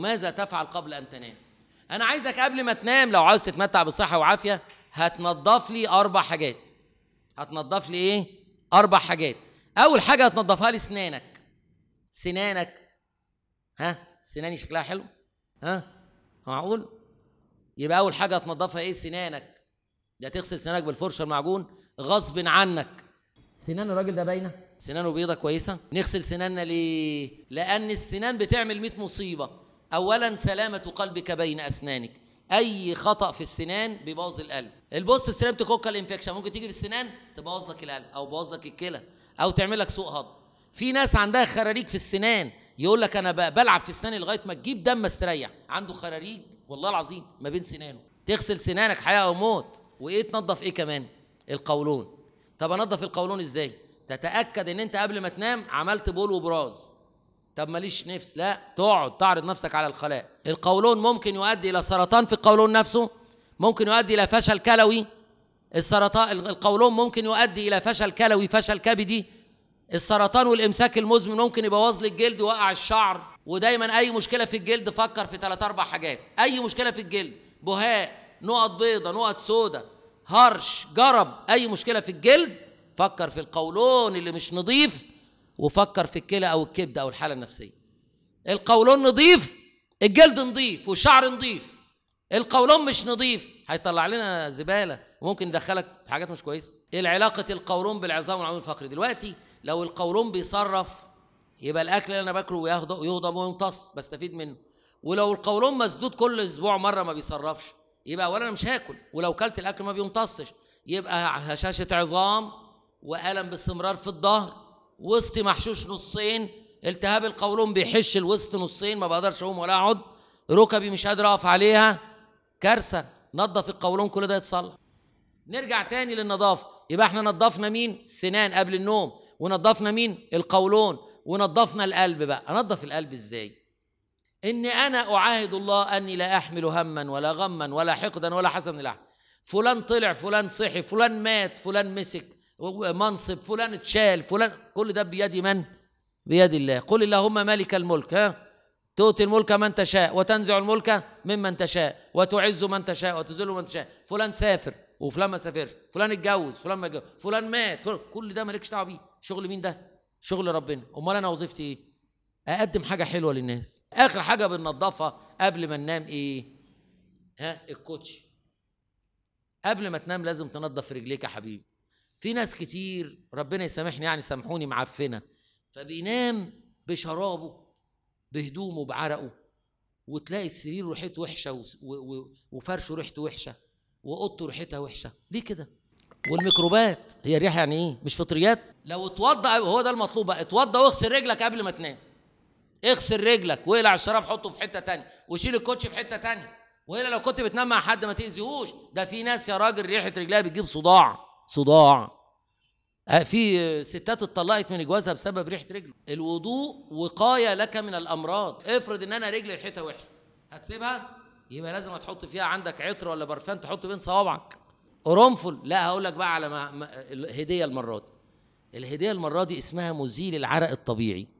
ماذا تفعل قبل أن تنام أنا عايزك قبل ما تنام لو عاوز تتمتع بالصحه وعافية هتنضف لي أربع حاجات هتنضف لي إيه؟ أربع حاجات أول حاجة هتنضفها لي سنانك سنانك ها سناني شكلها حلو ها معقول يبقى أول حاجة هتنضفها إيه سنانك ده تغسل سنانك بالفرشة المعجون غصب عنك سنان الراجل ده باينه سنانه بيضه كويسه نغسل سناننا ليه لان السنان بتعمل 100 مصيبه اولا سلامه قلبك بين اسنانك اي خطا في السنان بيبوظ القلب البوست ستريبت كوكال انفكشن ممكن تيجي في السنان تبوظ لك القلب او تبوظ لك الكلى او تعمل لك سوء هضم في ناس عندها خراريج في السنان يقول لك انا بلعب في اسناني لغايه ما تجيب دم استريح عنده خراريج والله العظيم ما بين سنانه تغسل سنانك حياه او موت وايه تنظف ايه كمان القولون طب انضف القولون ازاي تتاكد ان انت قبل ما تنام عملت بول وبراز طب ماليش نفس لا تقعد تعرض نفسك على الخلاء القولون ممكن يؤدي الى سرطان في القولون نفسه ممكن يؤدي الى فشل كلوي السرطان القولون ممكن يؤدي الى فشل كلوي فشل كبدي السرطان والامساك المزمن ممكن يبوظ لي الجلد ويوقع الشعر ودايما اي مشكله في الجلد فكر في ثلاث اربع حاجات اي مشكله في الجلد بهاء نقط بيضة نقط سودة هرش جرب اي مشكله في الجلد فكر في القولون اللي مش نظيف وفكر في الكلى او الكبد او الحاله النفسيه القولون نظيف الجلد نظيف والشعر نظيف القولون مش نظيف هيطلع لنا زباله وممكن يدخلك في حاجات مش كويسه ايه علاقه القولون بالعظام والعمود الفقري دلوقتي لو القولون بيصرف يبقى الاكل اللي انا باكله يهضم ويمتص بستفيد منه ولو القولون مسدود كل اسبوع مره ما بيصرفش يبقى اولا انا مش هاكل ولو كلت الاكل ما بيمتصش يبقى هشاشه عظام والم باستمرار في الظهر وسطي محشوش نصين التهاب القولون بيحش الوسط نصين ما بقدرش اقوم ولا اقعد ركبي مش قادر اقف عليها كارثه نظف القولون كل ده يتصلح نرجع تاني للنظافه يبقى احنا نظفنا مين السنان قبل النوم ونظفنا مين القولون ونظفنا القلب بقى انظف القلب ازاي ان انا اعاهد الله اني لا احمل هما ولا غما ولا حقدا ولا حسن من الاحد فلان طلع فلان صحي فلان مات فلان مسك منصب فلان اتشال فلان كل ده بيد من؟ بيد الله قل اللهم مالك الملك ها تؤتي الملك من تشاء وتنزع الملك ممن تشاء وتعز من تشاء وتذل من تشاء فلان سافر وفلان ما سافرش فلان اتجوز فلان ما اتجوز فلان مات فلان كل ده مالكش دعوه بيه شغل مين ده شغل ربنا امال انا وظيفتي ايه اقدم حاجه حلوه للناس اخر حاجه بننظفها قبل ما ننام ايه ها الكوتش قبل ما تنام لازم تنضف رجليك يا حبيبي في ناس كتير ربنا يسامحني يعني سامحوني معفنه فبينام بشرابه بهدومه بعرقه وتلاقي السرير ريحته وحشه وفرشه ريحته وحشه واوضته ريحتها وحشه ليه كده والميكروبات هي الريحه يعني ايه مش فطريات لو اتوضى هو ده المطلوب بقى اتوضى واغسل رجلك قبل ما تنام اغسل رجلك واقلع الشراب حطه في حته تانية وشيل الكوتش في حته تانية والا لو كنت بتنام مع حد ما تاذيهوش ده في ناس يا راجل ريحه رجلها بتجيب صداع صداع آه، في ستات اتطلقت من جوازها بسبب ريحه رجله الوضوء وقايه لك من الامراض افرض ان انا رجلي ريحتها وحشه هتسيبها يبقى لازم تحط فيها عندك عطر ولا برفان تحط بين صوابعك قرنفل لا هقول لك بقى على ما... ما... الهديه المره دي الهديه المره دي اسمها مزيل العرق الطبيعي